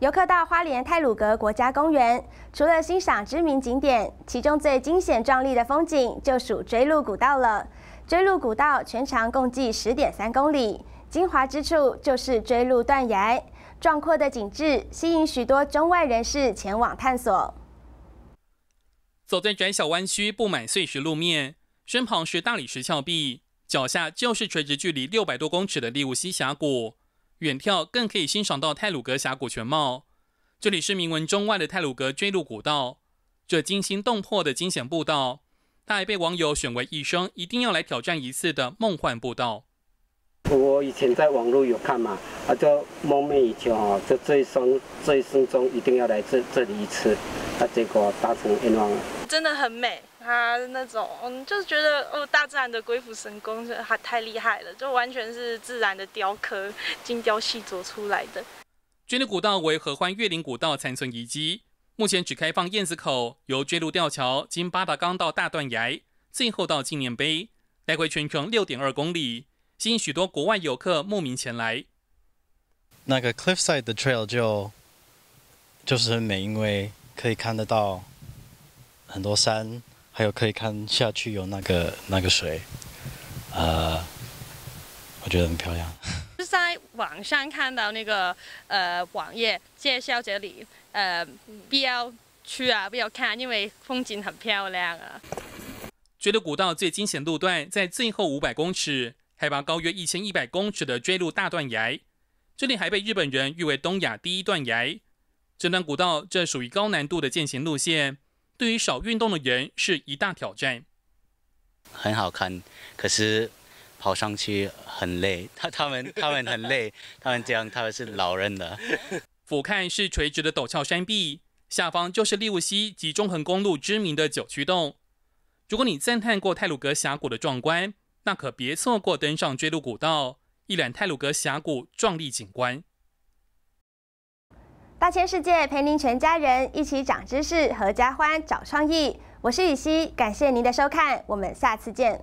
游客到花莲太鲁阁国家公园，除了欣赏知名景点，其中最惊险壮丽的风景就属追鹿古道了。追鹿古道全长共计十点三公里，精华之处就是追鹿断崖，壮阔的景致吸引许多中外人士前往探索。走在窄小弯曲、布满碎石路面，身旁是大理石峭壁，脚下就是垂直距离六百多公尺的利物西峡谷。远眺更可以欣赏到泰鲁格峡谷全貌。这里是名闻中外的泰鲁格追路古道，这惊心动魄的惊险步道，它还被网友选为一生一定要来挑战一次的梦幻步道。我以前在网络有看嘛，就梦寐以求哦，就这一生这一生中一定要来这这里一次。它这个大成天王真的很美，它那种嗯，就是觉得哦，大自然的鬼斧神工，还太厉害了，就完全是自然的雕刻，精雕细琢出来的。军的古道为合欢月林古道残存遗迹，目前只开放燕子口，由军路吊桥经八达岗到大断崖，最后到纪念碑，来回全程六点二公里，吸引许多国外游客慕名前来。那个 cliffside 的 trail 就就是很美，因为。可以看得到很多山，还有可以看下去有那个那个水，呃，我觉得很漂亮。是在网上看到那个呃网页介绍这里，呃，不要去啊，不要看，因为风景很漂亮啊。觉得古道最惊险路段在最后五百公尺，海拔高约一千一百公尺的追路大断崖，这里还被日本人誉为东亚第一断崖。这段古道，这属于高难度的健行路线，对于少运动的人是一大挑战。很好看，可是跑上去很累。他他们他们很累，他们这样他们是老人的。俯瞰是垂直的陡峭山壁，下方就是利物西及中横公路知名的九曲洞。如果你赞叹过泰鲁格峡谷的壮观，那可别错过登上追路古道，一览泰鲁格峡谷壮丽景观。大千世界陪您全家人一起长知识，合家欢找创意。我是雨熙，感谢您的收看，我们下次见。